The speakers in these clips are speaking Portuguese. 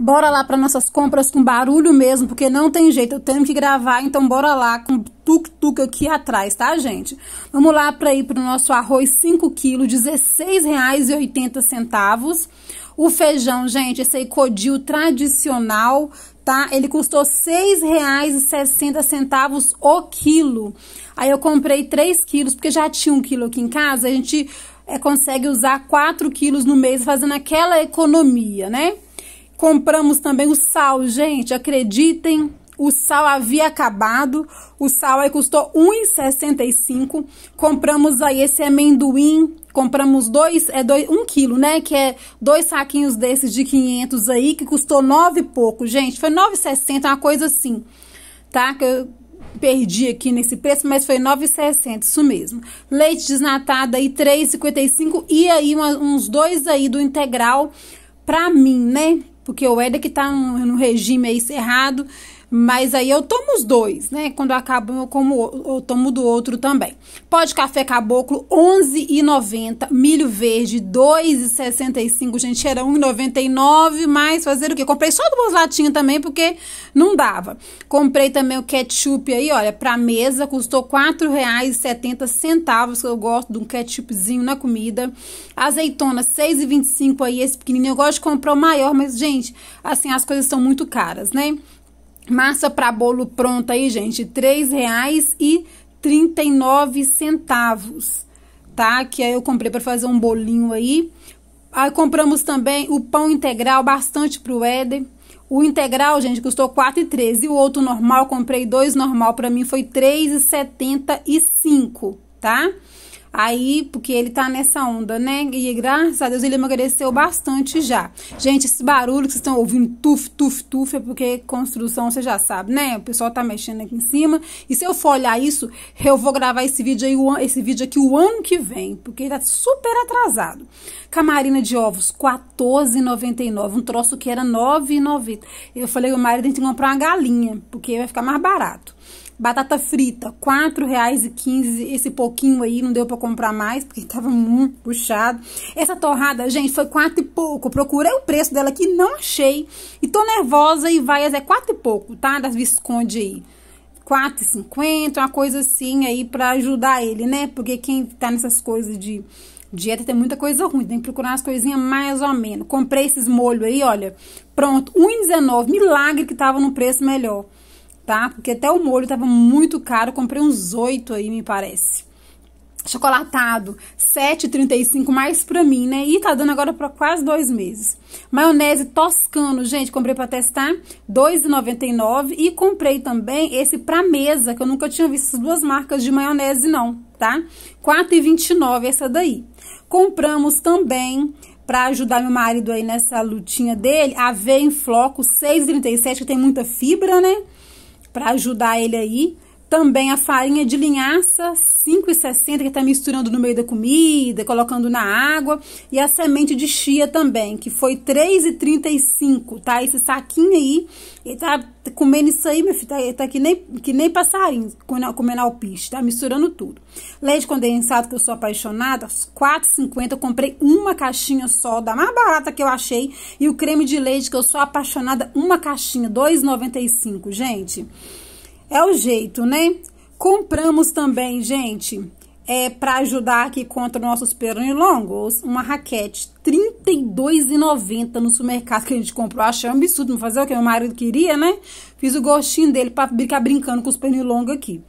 Bora lá para nossas compras com barulho mesmo, porque não tem jeito, eu tenho que gravar, então bora lá com tuk-tuk aqui atrás, tá, gente? Vamos lá para ir para o nosso arroz 5 kg, R$16,80. O feijão, gente, esse aí codil tradicional, tá? Ele custou R$6,60 o quilo. Aí eu comprei 3 quilos, porque já tinha um quilo aqui em casa, a gente é, consegue usar 4 quilos no mês fazendo aquela economia, né? Compramos também o sal, gente, acreditem, o sal havia acabado, o sal aí custou R$1,65. Compramos aí esse amendoim, compramos dois, é dois, um quilo, né? Que é dois saquinhos desses de 500 aí, que custou nove e pouco, gente. Foi 9,60, uma coisa assim, tá? Que eu perdi aqui nesse preço, mas foi 9,60, isso mesmo. Leite desnatado aí, 3,55 e aí uma, uns dois aí do integral pra mim, né? porque o Éder que está no num regime aí cerrado mas aí eu tomo os dois, né? Quando acabo, eu, como, eu tomo do outro também. Pó de café caboclo, R$11,90. Milho verde, R$2,65. Gente, era R$1,99, mas fazer o quê? Comprei só duas latinhas também, porque não dava. Comprei também o ketchup aí, olha, pra mesa, custou R$4,70. Eu gosto de um ketchupzinho na comida. Azeitona, R$6,25 aí, esse pequenininho. Eu gosto de comprar o maior, mas, gente, assim, as coisas são muito caras, né? Massa para bolo pronta aí, gente, R$ 3,39, tá? Que aí eu comprei para fazer um bolinho aí. Aí compramos também o pão integral, bastante pro Éder. O integral, gente, custou 4,13. O outro normal, comprei dois normal, para mim foi 3,75, tá? Tá? Aí, porque ele tá nessa onda, né? E graças a Deus ele emagreceu bastante já. Gente, esse barulho que vocês estão ouvindo, tuf, tuf, tuf, é porque construção, você já sabe, né? O pessoal tá mexendo aqui em cima. E se eu for olhar isso, eu vou gravar esse vídeo aí, esse vídeo aqui o ano que vem, porque tá super atrasado. Camarina de ovos, R$14,99. Um troço que era R$9,90. Eu falei, o marido tem que comprar uma galinha, porque vai ficar mais barato. Batata frita, R$ reais e esse pouquinho aí, não deu para comprar mais, porque tava muito puxado. Essa torrada, gente, foi quatro e pouco. Procurei o preço dela aqui, não achei. E tô nervosa e vai, é quatro e pouco, tá? Das Visconde aí. 4,50, uma coisa assim aí para ajudar ele, né? Porque quem tá nessas coisas de dieta tem muita coisa ruim, tem que procurar as coisinhas mais ou menos. Comprei esses molhos aí, olha, pronto, 1,19, milagre que tava no preço melhor tá? Porque até o molho tava muito caro, comprei uns oito aí, me parece. Chocolatado, 7,35 mais pra mim, né? E tá dando agora pra quase dois meses. Maionese toscano, gente, comprei pra testar, 2,99. E comprei também esse pra mesa, que eu nunca tinha visto essas duas marcas de maionese, não, tá? 4,29 essa daí. Compramos também para ajudar meu marido aí nessa lutinha dele, aveia em floco 6,37, que tem muita fibra, né? para ajudar ele aí também a farinha de linhaça, 5,60, que está misturando no meio da comida, colocando na água. E a semente de chia também, que foi 3,35, tá? Esse saquinho aí, ele tá comendo isso aí, meu filho, tá, aqui tá que nem, que nem passarinho comendo alpiste, tá misturando tudo. Leite condensado, que eu sou apaixonada, 4,50, eu comprei uma caixinha só, da mais barata que eu achei. E o creme de leite, que eu sou apaixonada, uma caixinha, 2,95, gente. É o jeito, né? Compramos também, gente, é para ajudar aqui contra nossos pernilongos, uma raquete R$32,90 no supermercado que a gente comprou. Achei um absurdo, não fazer o que meu marido queria, né? Fiz o gostinho dele para ficar brincando com os pernilongos aqui,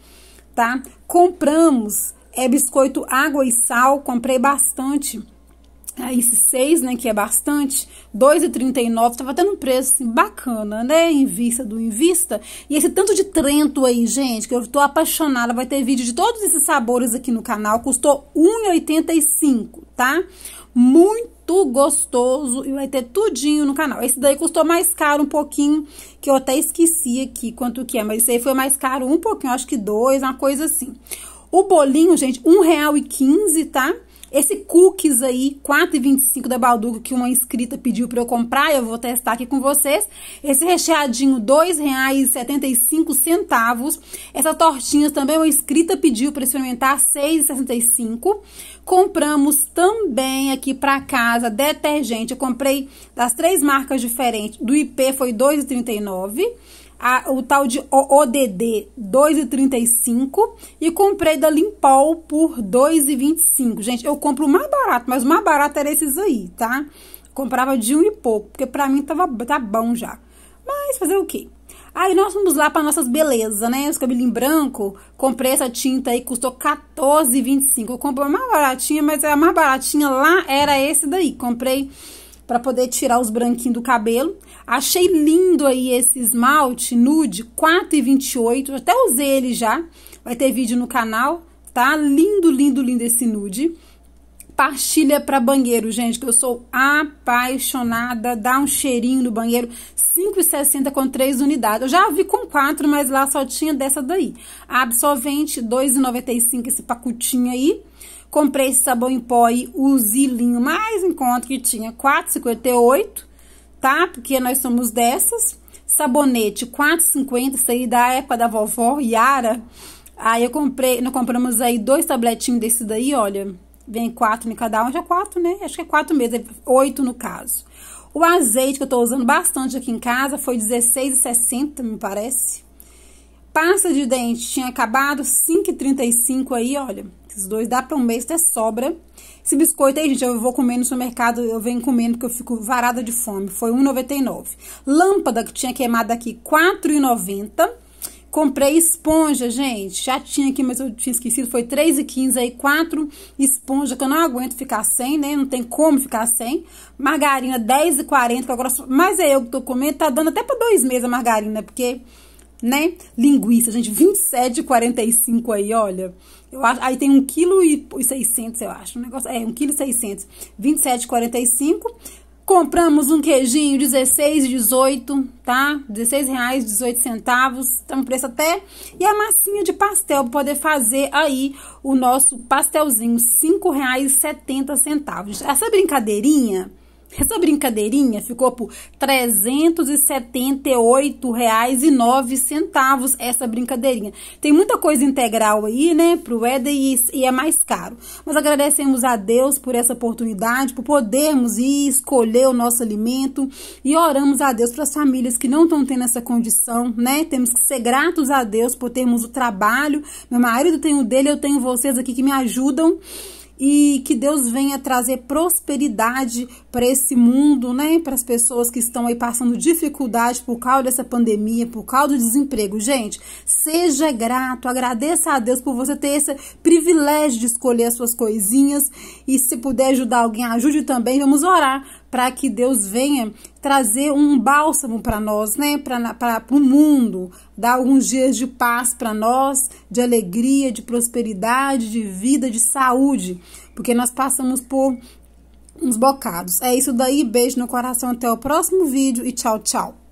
tá? Compramos é biscoito água e sal, comprei bastante Aí esse 6, né, que é bastante, 2,39, tava tendo um preço assim, bacana, né, em vista do Invista. E esse tanto de Trento aí, gente, que eu tô apaixonada, vai ter vídeo de todos esses sabores aqui no canal, custou 1,85, tá? Muito gostoso e vai ter tudinho no canal. Esse daí custou mais caro um pouquinho, que eu até esqueci aqui quanto que é, mas esse aí foi mais caro um pouquinho, acho que dois, uma coisa assim. O bolinho, gente, R$1,15, tá? Esse cookies aí, R$4,25 da Baldugo que uma inscrita pediu para eu comprar, eu vou testar aqui com vocês. Esse recheadinho, R$2,75. Essa tortinha também uma inscrita pediu para experimentar, R$6,65. Compramos também aqui para casa detergente. Eu comprei das três marcas diferentes. Do IP foi R$2,39 a, o tal de ODD 2,35 e comprei da Limpol por 2,25. Gente, eu compro o mais barato, mas o mais barato era esses aí, tá? Comprava de um e pouco, porque pra mim tava, tá bom já. Mas fazer o quê? Aí nós fomos lá para nossas belezas, né? Os cabelinhos branco, comprei essa tinta aí, custou R$14,25. Eu comprei a mais baratinha, mas a mais baratinha lá era esse daí. Comprei para poder tirar os branquinhos do cabelo. Achei lindo aí esse esmalte nude 4,28. Até usei ele já. Vai ter vídeo no canal, tá? Lindo, lindo, lindo esse nude. Partilha para banheiro, gente, que eu sou apaixonada. Dá um cheirinho no banheiro. 5,60 com 3 unidades. Eu já vi com 4, mas lá só tinha dessa daí. Absorvente, 2,95 esse pacotinho aí. Comprei esse sabão em pó aí, o Zilinho, mais em conta que tinha 4,58, tá? Porque nós somos dessas. Sabonete 4,50, isso aí da época da vovó, Yara. Aí eu comprei, nós compramos aí dois tabletinhos desse daí, olha. Vem quatro em cada um, já quatro, né? Acho que é quatro mesmo, é oito no caso. O azeite que eu tô usando bastante aqui em casa foi R$16,60, me parece. Pasta de dente tinha acabado, 5,35 aí, olha. Esses dois dá para um mês ter sobra. Esse biscoito aí, gente, eu vou comer no supermercado, eu venho comendo porque eu fico varada de fome. Foi R$1,99. Lâmpada que tinha queimado aqui, R$4,90. Comprei esponja, gente. Já tinha aqui, mas eu tinha esquecido. Foi 3,15 aí, quatro esponja, que eu não aguento ficar sem, né? Não tem como ficar sem. Margarina, R$10,40, que agora... Mas é eu que tô comendo, tá dando até para dois meses a margarina, porque né? Linguiça, gente, 27,45 aí, olha. Eu acho, aí tem 1,6 kg, eu acho. Um negócio, é, 1,6 27,45. Compramos um queijinho 16, 18, tá? 16 reais, 18 centavos, tá preço até. E a massinha de pastel, pra poder fazer aí o nosso pastelzinho, 5 reais Essa brincadeirinha essa brincadeirinha ficou por R$ 378,09 essa brincadeirinha. Tem muita coisa integral aí, né, pro Éder e é mais caro. Mas agradecemos a Deus por essa oportunidade, por podermos ir escolher o nosso alimento e oramos a Deus para as famílias que não estão tendo essa condição, né? Temos que ser gratos a Deus por termos o trabalho. Meu marido tem o dele, eu tenho vocês aqui que me ajudam e que Deus venha trazer prosperidade para esse mundo, né? Para as pessoas que estão aí passando dificuldade por causa dessa pandemia, por causa do desemprego. Gente, seja grato, agradeça a Deus por você ter esse privilégio de escolher as suas coisinhas e se puder ajudar alguém, ajude também. Vamos orar para que Deus venha trazer um bálsamo para nós, né? Para o mundo, dar alguns dias de paz para nós, de alegria, de prosperidade, de vida, de saúde, porque nós passamos por uns bocados. É isso daí, beijo no coração, até o próximo vídeo e tchau, tchau.